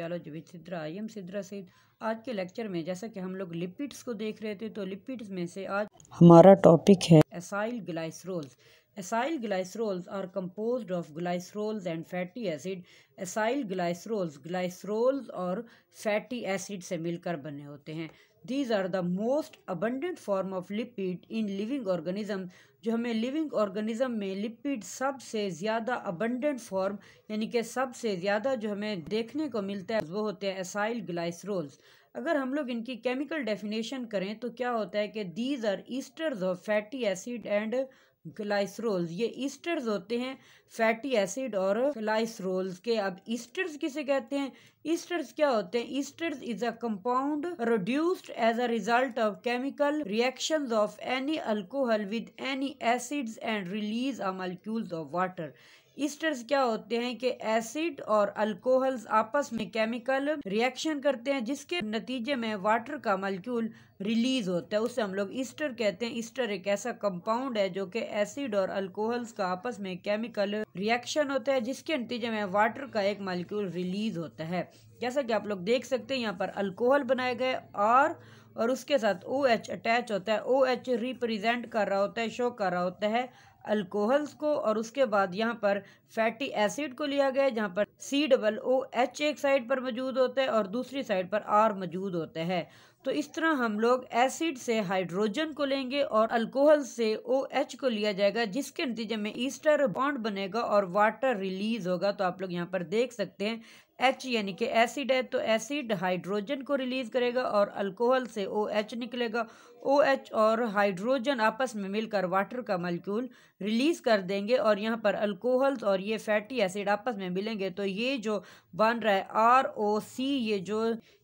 ज्वालोज विचिद्रा I am Sidra सहित आज के लेक्चर में जैसा कि हम लोग लिपिड्स को देख रहे थे तो लिपिड्स में से आज हमारा टॉपिक है acyl glycerols Acyl glycerols are composed of glycerols and fatty acid. Acyl glycerols glycerols और fatty acid से मिलकर बने होते हैं these are the most abundant form of lipid in living organism जो हमें लिविंग ऑर्गेनिज्म में लिपिड सबसे ज़्यादा अबंडेंट फॉर्म यानी कि सबसे ज़्यादा जो हमें देखने को मिलता है वो होते हैं एसाइल ग्लाइसरोल्स अगर हम लोग इनकी केमिकल डेफिनेशन करें तो क्या होता है कि these are esters of fatty acid and glycerol ये ईस्टर्स होते हैं फैटी एसिड और ग्लाइसरोल्स के अब ईस्टर्स किसे कहते हैं ईस्टर्स क्या होते हैं esters is a compound produced as a result of chemical reactions of any alcohol with any acids and release a molecules of water esters क्या होते हैं कि एसिड और अल्कोहल्स आपस में केमिकल रिएक्शन करते हैं जिसके नतीजे में वाटर का मलक्यूल रिलीज होता है उसे हम लोग ईस्टर कहते हैं ईस्टर एक ऐसा कंपाउंड है जो कि एसिड और अल्कोहल्स का आपस में केमिकल रिएक्शन होता है जिसके नतीजे में वाटर का एक मालिक्यूल रिलीज होता है जैसा कि आप लोग देख सकते हैं यहाँ पर अल्कोहल बनाए गए और और उसके साथ ओ OH एच अटैच होता है ओ OH एच रिप्रेजेंट कर रहा होता है शो कर रहा होता है अल्कोहल्स को और उसके बाद यहाँ पर फैटी एसिड को लिया गया जहाँ पर सी डबल ओ एच एक साइड पर मौजूद होता है और दूसरी साइड पर आर मौजूद होता है तो इस तरह हम लोग एसिड से हाइड्रोजन को लेंगे और अल्कोहल से ओ एच को लिया जाएगा जिसके नतीजे में ईस्टर बॉन्ड बनेगा और वाटर रिलीज होगा तो आप लोग यहाँ पर देख सकते हैं एच यानी कि एसिड है तो एसिड हाइड्रोजन को रिलीज़ करेगा और अल्कोहल से ओ एच निकलेगा ओ एच और हाइड्रोजन आपस में मिलकर वाटर का मलिक्यूल रिलीज़ कर देंगे और यहाँ पर अल्कोहल्स और ये फैटी एसिड आपस में मिलेंगे तो ये जो बन रहा है आर ओ सी ये जो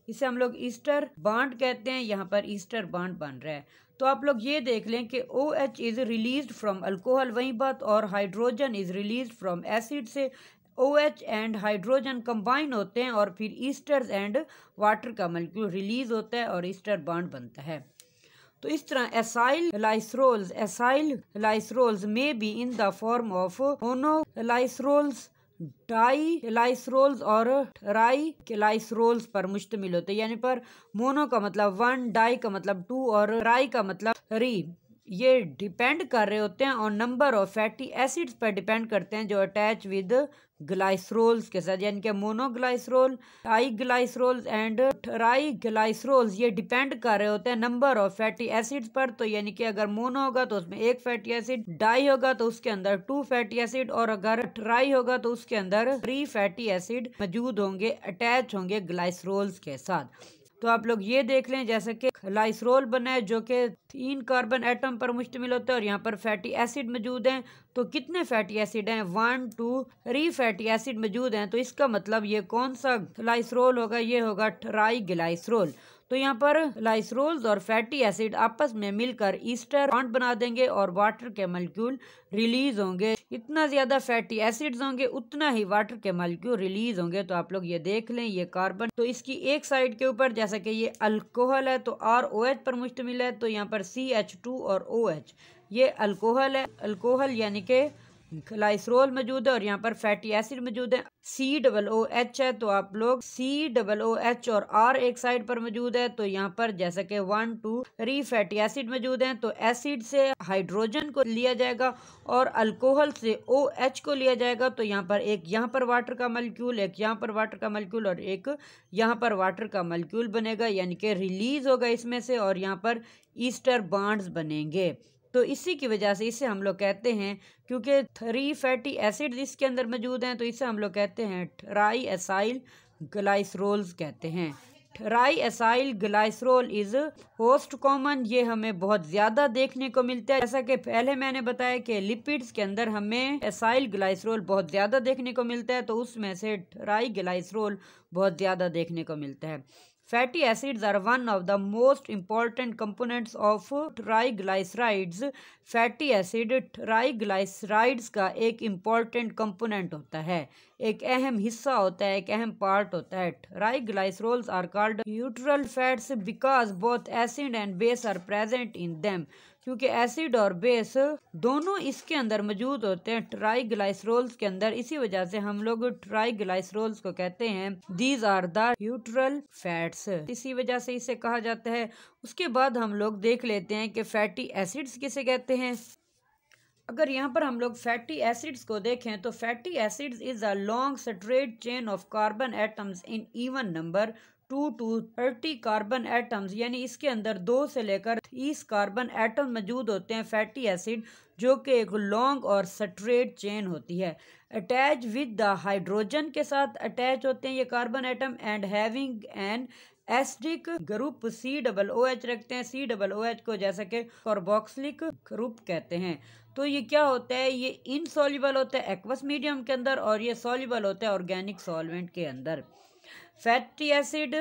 इसे हम लोग ईस्टर बाड कहते हैं यहाँ पर ईस्टर बाड बन रहा है तो आप लोग ये देख लें कि O H is release from alcohol वहीं बात और hydrogen is release from acid से O H and hydrogen combine होते हैं और फिर ईस्टर एंड वाटर का मलिक्यूल रिलीज होता है और ईस्टर बॉन्ड बनता है तो इस तरह एसाइल लाइसरोल्स एसाइल लाइसरोल्स में भी in the form of monoglycerols diglycerols और राई के लाइसरोल्स पर मुश्तमिल होते हैं यानी पर मोनो का मतलब वन डाई का मतलब टू और राई का मतलब थ्री ये डिपेंड कर रहे होते हैं और नंबर ऑफ फैटी एसिड्स पर डिपेंड करते हैं जो अटैच विद ग्लाइसरोल्स के साथ यानी कि monoglycerol di glycerols and tri glycerols ये डिपेंड कर रहे होते हैं नंबर ऑफ फैटी एसिड्स पर तो यानी कि अगर मोनो होगा तो उसमें एक फैटी एसिड डाई होगा तो उसके अंदर टू फैटी एसिड और अगर ट्राई होगा तो उसके अंदर थ्री फैटी एसिड मौजूद होंगे अटैच होंगे ग्लाइसरोल्स के साथ तो आप लोग ये देख लें जैसे कि लाइसरोल बना है जो कि तीन कार्बन एटम पर मुश्तमिल होता है और यहाँ पर फैटी एसिड मौजूद हैं तो कितने फैटी एसिड हैं one two three fatty acid मौजूद हैं तो इसका मतलब ये कौन सा लाइसरोल होगा ये होगा ट्राई ग्लाइसरोल तो यहाँ पर लाइसरोल्स और फैटी एसिड आपस में मिलकर ईस्टर बॉन्ड बना देंगे और वाटर के मलिक्यूल रिलीज होंगे इतना ज्यादा फैटी एसिड्स होंगे उतना ही वाटर के मालिक्यूल रिलीज होंगे तो आप लोग ये देख लें ये कार्बन तो इसकी एक साइड के ऊपर जैसा कि ये अल्कोहल है तो आर ओ एच पर मुश्तमिल है तो यहाँ पर सी एच टू और ओ एच ये अल्कोहल है अल्कोहल यानी के लाइसरोल मौजूद है और यहाँ पर फैटी एसिड मौजूद है सी डबल ओ एच है तो आप लोग सी डबल ओ एच और आर एक साइड पर मौजूद है तो यहाँ पर जैसा कि one two three fatty acid मौजूद हैं तो एसिड से हाइड्रोजन को लिया जाएगा और अल्कोहल से ओ एच को लिया जाएगा तो यहाँ पर एक यहाँ पर वाटर का मलक्यूल एक यहाँ पर वाटर का मलिक्यूल और एक यहाँ पर वाटर का मलक्यूल बनेगा यानी कि रिलीज होगा इसमें से और यहाँ पर ईस्टर बाड्स बनेंगे तो इसी की वजह से इसे हम लोग कहते हैं क्योंकि थ्री फैटी एसिड इसके अंदर मौजूद हैं तो इसे हम लोग कहते हैं ट्राई एसाइल ग्लाइसरोल्स कहते हैं tri acyl glycerol is most common ये हमें बहुत ज्यादा देखने को मिलता है जैसा कि पहले मैंने बताया कि लिपिड्स के अंदर हमें एसाइल ग्लाइसरोल बहुत ज्यादा देखने को मिलता है तो उसमें से ट्राई ग्लाइसरोल बहुत ज्यादा देखने को मिलता है fatty acids are one of the most important components of triglycerides fatty acid triglycerides का एक इम्पॉर्टेंट कंपोनेंट होता है एक अहम हिस्सा होता है एक अहम पार्ट होता है triglycerols are called neutral fats because both acid and base are present in them क्योंकि एसिड और बेस दोनों इसके अंदर मौजूद होते हैं ट्राई ग्लाइसरोल्स के अंदर इसी वजह से हम लोग ट्राई ग्लाइसरोल्स को कहते हैं these are the neutral fats इसी वजह से इसे कहा जाता है उसके बाद हम लोग देख लेते हैं कि फैटी एसिड्स किसे कहते हैं अगर यहाँ पर हम लोग फैटी एसिड्स को देखें तो fatty acids is a long straight chain of carbon atoms in even number two to thirty carbon atoms यानी इसके अंदर दो से लेकर तीस कार्बन एटम मौजूद होते हैं फैटी एसिड जो कि एक लॉन्ग और स्ट्रेट चेन होती है अटैच विद द हाइड्रोजन के साथ अटैच होते हैं ये carbon atom and having an acidic group C double O H रखते हैं सी डबल ओ एच को जैसा कि कार्बोक्सिलिक ग्रुप कहते हैं तो ये क्या होता है ये इनसॉल्यूबल होता है एक्वस मीडियम के अंदर और ये सॉल्यूबल होता है ऑर्गेनिक सॉल्वेंट के अंदर फैटी एसिड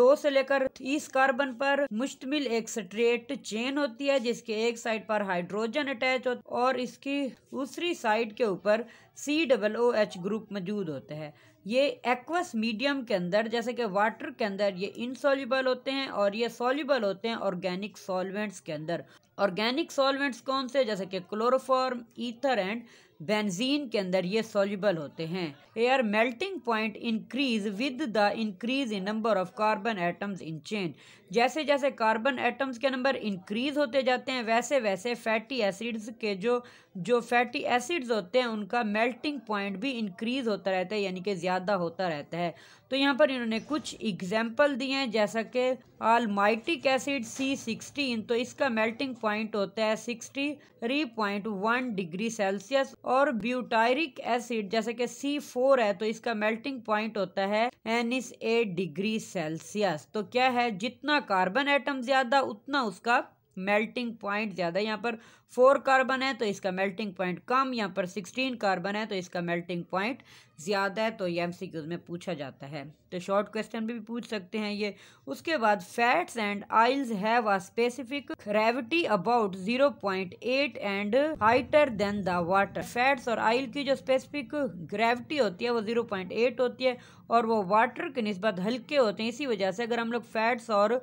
दो से लेकर तीस कार्बन पर मुश्तमिल एक स्ट्रेट चेन होती है जिसके एक साइड पर हाइड्रोजन अटैच हो और इसकी दूसरी साइड के ऊपर C double O H group मौजूद होता है ये एक्वस मीडियम के अंदर जैसे कि वाटर के अंदर ये इनसॉल्यूबल होते हैं और ये सॉल्यूबल होते हैं ऑर्गेनिक सॉल्वेंट्स के अंदर ऑर्गेनिक सॉल्वेंट्स कौन से जैसे कि क्लोरोफॉर्म ईथर एंड बेंजीन के अंदर ये सॉल्युबल होते हैं their melting point increase with the increase in number of carbon atoms in chain जैसे जैसे कार्बन एटम्स के नंबर इंक्रीज होते जाते हैं वैसे वैसे फैटी एसिड्स के जो जो फैटी एसिड्स होते हैं उनका मेल्टिंग पॉइंट भी इंक्रीज होता रहता है यानी कि ज़्यादा होता रहता है तो यहाँ पर इन्होंने कुछ एग्जाम्पल दिए हैं जैसा कि आलमाइटिक एसिड सी सिक्सटीन तो इसका मेल्टिंग पॉइंट होता है sixty three point one degree Celsius और ब्यूटायरिक एसिड जैसे कि सी फोर है तो इसका मेल्टिंग पॉइंट होता है एनिस एट डिग्री सेल्सियस तो क्या है जितना कार्बन एटम ज्यादा उतना उसका मेल्टिंग पॉइंट ज़्यादा यहाँ पर फोर कार्बन है तो इसका मेल्टिंग पॉइंट कम यहाँ पर सिक्सटीन कार्बन है तो इसका मेल्टिंग पॉइंट ज़्यादा है तो ये एम में पूछा जाता है तो शॉर्ट क्वेश्चन भी, पूछ सकते हैं ये उसके बाद fats and oils have a specific gravity about 0.8 and lighter than the water fats और आइल की जो स्पेसिफिक ग्रेविटी होती है वो 0.8 होती है और वो वाटर के नस्बत हल्के होते हैं इसी वजह से अगर हम लोग फैट्स और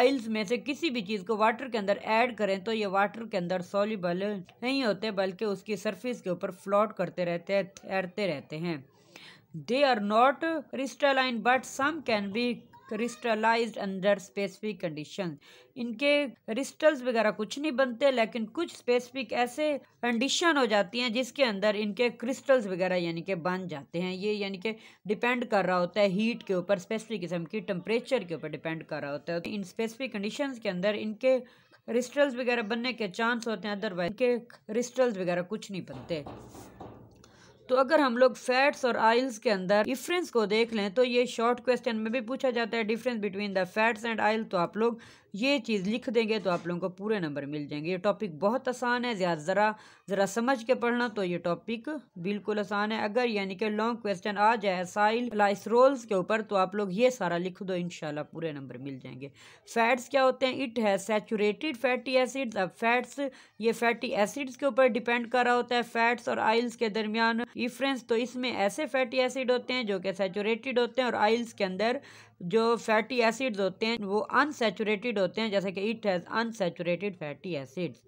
आइल्स में से किसी भी चीज़ को वाटर के अंदर ऐड करें तो ये वाटर के अंदर सोलिबल नहीं होते बल्कि उसकी सरफेस के ऊपर फ्लोट करते रहते हैं तैरते रहते हैं They are not crystalline but some can be crystallize under specific condition इनके क्रिस्टल्स वगैरह कुछ नहीं बनते लेकिन कुछ स्पेसिफिक ऐसे कंडीशन हो जाती हैं जिसके अंदर इनके क्रिस्टल्स वगैरह यानी कि बन जाते हैं ये यानी कि डिपेंड कर रहा होता है हीट के ऊपर स्पेसिफिक किस्म की टम्परेचर के ऊपर डिपेंड कर रहा होता है तो इन स्पेसिफिक कंडीशन के अंदर इनके क्रिस्टल्स वगैरह बनने के चांस होते हैं अदरवाइज इनके क्रिस्टल्स वगैरह कुछ नहीं बनते तो अगर हम लोग फैट्स और आयल्स के अंदर डिफरेंस को देख लें तो ये शॉर्ट क्वेश्चन में भी पूछा जाता है difference between the fats and oil तो आप लोग ये चीज़ लिख देंगे तो आप लोगों को पूरे नंबर मिल जाएंगे ये टॉपिक बहुत आसान है ज़्यादा ज़रा ज़रा समझ के पढ़ना तो ये टॉपिक बिल्कुल आसान है अगर यानी कि लॉन्ग क्वेश्चन आ जाए साइल लाइस रोल्स के ऊपर तो आप लोग ये सारा लिख दो इनशाला पूरे नंबर मिल जाएंगे फैट्स क्या होते हैं इट है सेचूरेटेड फैटी एसिड्स अब फैट्स ये फैटी एसिड्स के ऊपर डिपेंड कर रहा होता है फैट्स और आयल्स के दरमियान ई तो इसमें ऐसे फैटी एसिड होते हैं जो कि सेचूरेटेड होते हैं और आइल्स के अंदर जो फैटी एसिड्स होते हैं वो अनसेचूरेटेड होते हैं जैसे कि it has unsaturated fatty acids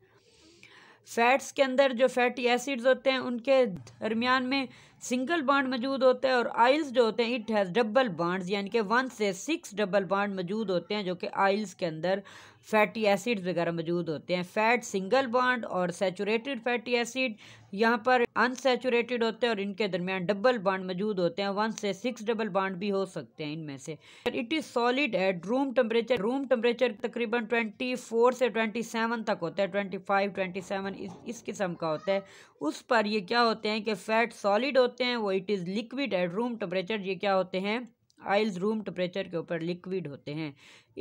fats के अंदर जो फैटी एसिड्स होते हैं उनके दरमियान में सिंगल बॉन्ड मौजूद होता है और आइल्स जो होते हैं इट हैज़ डबल बॉन्ड्स यानी कि वन से सिक्स डबल बॉन्ड मौजूद होते हैं जो कि आइल्स के अंदर फैटी एसिड्स वगैरह मौजूद होते हैं फैट सिंगल बॉन्ड और सेचूरेटेड फैटी एसिड यहाँ पर अनसेचूरेटेड होते हैं और इनके दरमियान डबल बॉन्ड मौजूद होते हैं वन से सिक्स डबल बॉन्ड भी हो सकते हैं इनमें से it is solid at room temperature room temperature तकरीबन ट्वेंटी फोर से ट्वेंटी सेवन तक होता है ट्वेंटी फाइव ट्वेंटी सेवन इस किस्म का होता है उस पर ये क्या होते हैं कि फैट सॉलिड होते हैं वो it is liquid at room temperature ये क्या होते हैं आइल्स रूम टेम्परेचर के ऊपर लिक्विड होते हैं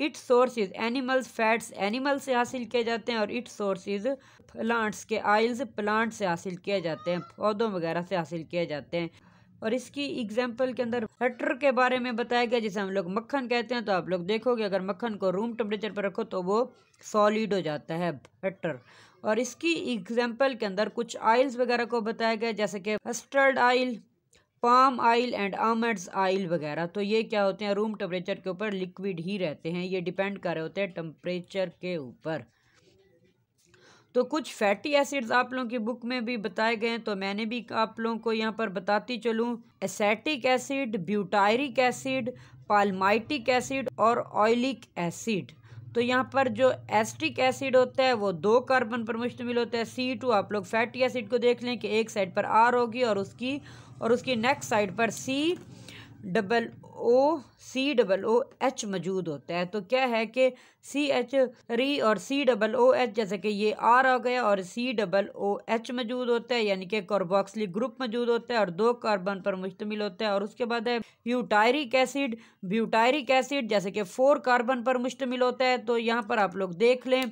it sources animals fats animal से हासिल किए जाते हैं और इट सोर्सेज प्लांट्स के आइल्स प्लांट से हासिल किए जाते हैं पौधों वगैरह से हासिल किए जाते हैं और इसकी एग्जाम्पल के अंदर हटर के बारे में बताया गया जैसे हम लोग मक्खन कहते हैं तो आप लोग देखोगे अगर मक्खन को रूम टेम्परेचर पर रखो तो वो सॉलिड हो जाता है हटर और इसकी एग्जाम्पल के अंदर कुछ आइल्स वगैरह को बताया गया जैसे कि castor oil palm oil and almonds oil वगैरह तो ये क्या होते हैं रूम टेम्परेचर के ऊपर लिक्विड ही रहते हैं ये डिपेंड कर रहे होते हैं टेम्परेचर के ऊपर तो कुछ फैटी एसिड्स आप लोगों की बुक में भी बताए गए हैं तो मैंने भी आप लोगों को यहाँ पर बताती चलूँ acetic acid butyric acid palmitic acid और ऑयलिक एसिड तो यहाँ पर जो एस्टिक एसिड होता है वो दो कार्बन पर मुश्तमिल होता है सी टू आप लोग फैटी एसिड को देख लें कि एक साइड पर आर होगी और उसकी और उसकी नेक्स्ट साइड पर C double O C double O H मौजूद होता है तो क्या है कि सी एच री और सी डबल ओ एच जैसे कि ये आर आ गया और सी डबल ओ एच मौजूद होता है यानी कि कार्बोक्सली ग्रुप मौजूद होता है और दो कार्बन पर मुश्तमिल होता है और उसके बाद है ब्यूटायरिक एसिड ब्यूटायरिक एसिड जैसे कि फोर कार्बन पर मुश्तमिल होता है तो यहाँ पर आप लोग देख लें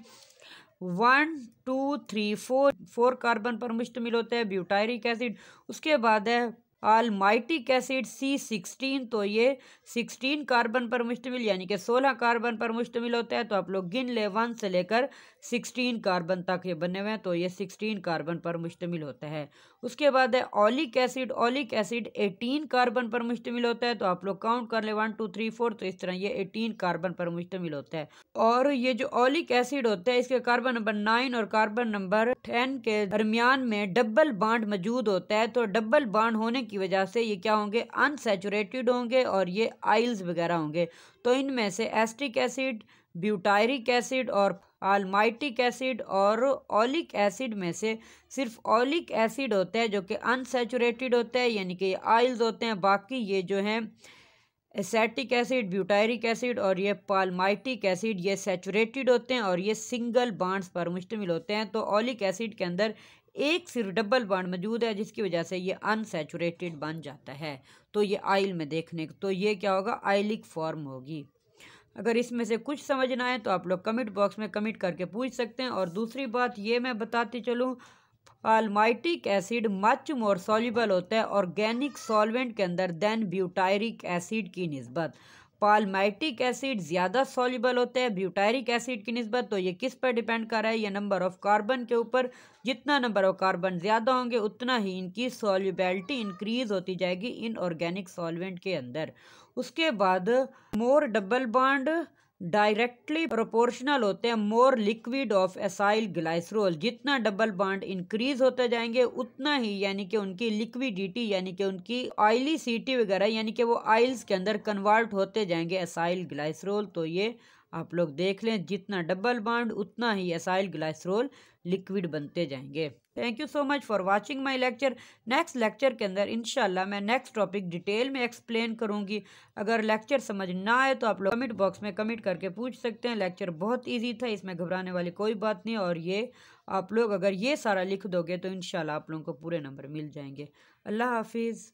one two three four four carbon पर मुश्तमिल होता है ब्यूटायरिक एसिड उसके बाद है आलमाइटिक एसिड सी सिक्सटीन तो ये सिक्सटीन कार्बन पर मुश्तमिल यानी कि सोलह कार्बन पर मुश्तमिल होता है तो आप लोग गिन ले वन से लेकर सिक्सटीन कार्बन तक ये बने हुए हैं तो ये सिक्सटीन कार्बन पर मुश्तमिल होता है उसके बाद है oleic acid oleic acid eighteen carbon पर मुश्तमिल होता है तो आप लोग काउंट कर ले वन टू थ्री फोर तो इस तरह ये एटीन कार्बन पर मुश्तमिल होता है और ये जो ऑलिक एसिड होता है इसके कार्बन नंबर नाइन और कार्बन नंबर टेन के दरमियान में डबल बाड मौजूद होता है तो डबल बाड होने की वजह से ये क्या होंगे अनसेचुरेटेड होंगे और ये आइल्स वगैरह होंगे तो इनमें से एस्टिक एसिड ब्यूटायरिक एसिड और आलमाइटिक एसिड और ओलिक एसिड में से सिर्फ ओलिक एसिड होता है जो कि अनसेचुरेटेड होता है यानी कि आयल्स होते हैं बाकी ये जो हैं एसेटिक एसिड ब्यूटायरिक एसिड और ये पालमाइटिक एसिड ये सेचुरेटेड होते हैं और ये सिंगल बांड्स पर मुश्तमिल होते हैं तो ओलिक एसिड के अंदर एक सिर्फ डबल बाड मौजूद है जिसकी वजह से ये अनसेचुरेटेड बन जाता है तो ये आयल में देखने तो ये क्या होगा आयलिक फॉर्म होगी अगर इसमें से कुछ समझना है तो आप लोग कमेंट बॉक्स में कमेंट करके पूछ सकते हैं और दूसरी बात ये मैं बताती चलूँ palmitic acid much more soluble होता है ऑर्गेनिक सॉल्वेंट के अंदर देन ब्यूटायरिक एसिड की नस्बत पालमाइटिक एसिड ज़्यादा सॉल्यूबल होते हैं ब्यूटायरिक एसिड की नस्बत तो ये किस पर डिपेंड कर रहा है ये नंबर ऑफ़ कार्बन के ऊपर जितना नंबर ऑफ कार्बन ज़्यादा होंगे उतना ही इनकी सॉल्यूबैलिटी इंक्रीज़ होती जाएगी इन ऑर्गेनिक सॉल्वेंट के अंदर उसके बाद more double bond directly proportional होते हैं more liquid of acyl glycerol जितना डबल बॉन्ड इंक्रीज होते जाएंगे उतना ही यानी कि उनकी लिक्विडिटी यानी कि उनकी ऑयली सीटी वगैरह यानी कि वो आइल्स के अंदर कन्वर्ट होते जाएंगे एसाइल ग्लाइसरोल तो ये आप लोग देख लें जितना डबल बॉन्ड उतना ही एसाइल ग्लाइसरोल लिक्विड बनते जाएंगे thank you so much for watching my lecture next lecture के अंदर इनशाला मैं नेक्स्ट टॉपिक डिटेल में एक्सप्लेन करूंगी अगर लेक्चर समझ ना आए तो आप लोग कमेंट बॉक्स में कमेंट करके पूछ सकते हैं लेक्चर बहुत ईजी था इसमें घबराने वाली कोई बात नहीं और ये आप लोग अगर ये सारा लिख दोगे तो इनशाला आप लोगों को पूरे नंबर मिल जाएंगे अल्लाह हाफिज़